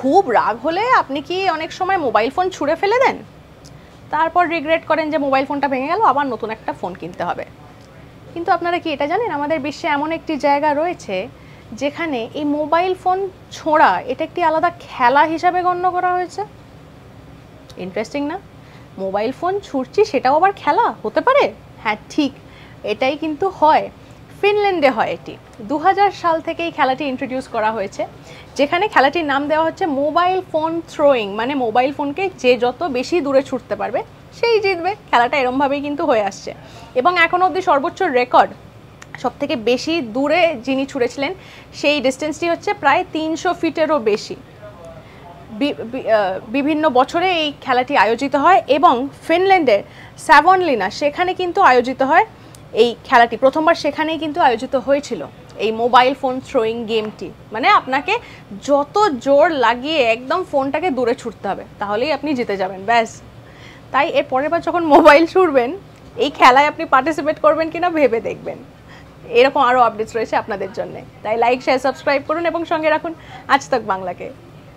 খুব রাগ হলে আপনি কি অনেক সময় মোবাইল ফোন ছুঁড়ে ফেলে দেন তারপর রিগ্রেট করেন যে মোবাইল ফোনটা ভেঙে গেল আবার নতুন একটা ফোন কিনতে হবে কিন্তু আপনারা কি এটা জানেন আমাদের বিশ্বে এমন একটি জায়গা রয়েছে যেখানে এই মোবাইল ফোন ছোঁড়া এটা একটি আলাদা খেলা হিসাবে গণ্য করা হয়েছে ইন্টারেস্টিং না মোবাইল ফোন ছুঁড়ছি সেটাও আবার খেলা হতে পারে হ্যাঁ ঠিক এটাই কিন্তু হয় ফিনল্যান্ডে হয় এটি দু সাল থেকে এই খেলাটি ইন্ট্রোডিউস করা হয়েছে যেখানে খেলাটির নাম দেওয়া হচ্ছে মোবাইল ফোন থ্রোয়িং মানে মোবাইল ফোনকে যে যত বেশি দূরে ছুটতে পারবে সেই জিতবে খেলাটা এরমভাবেই কিন্তু হয়ে আসছে এবং এখন অবধি সর্বোচ্চ রেকর্ড সব থেকে বেশি দূরে যিনি ছুঁড়েছিলেন সেই ডিস্টেন্সটি হচ্ছে প্রায় তিনশো ফিটেরও বেশি বিভিন্ন বছরে এই খেলাটি আয়োজিত হয় এবং ফিনল্যান্ডের স্যাভনলিনা সেখানে কিন্তু আয়োজিত হয় এই খেলাটি প্রথমবার সেখানেই কিন্তু আয়োজিত হয়েছিল এই মোবাইল ফোন থ্রোয়িং গেমটি মানে আপনাকে যত জোর লাগিয়ে একদম ফোনটাকে দূরে ছুটতে হবে তাহলেই আপনি জিতে যাবেন ব্যাস তাই এর পরের বার যখন মোবাইল ছুটবেন এই খেলায় আপনি পার্টিসিপেট করবেন কিনা ভেবে দেখবেন এরকম আরও আপডেটস রয়েছে আপনাদের জন্য তাই লাইক শেয়ার সাবস্ক্রাইব করুন এবং সঙ্গে রাখুন আজ তক বাংলাকে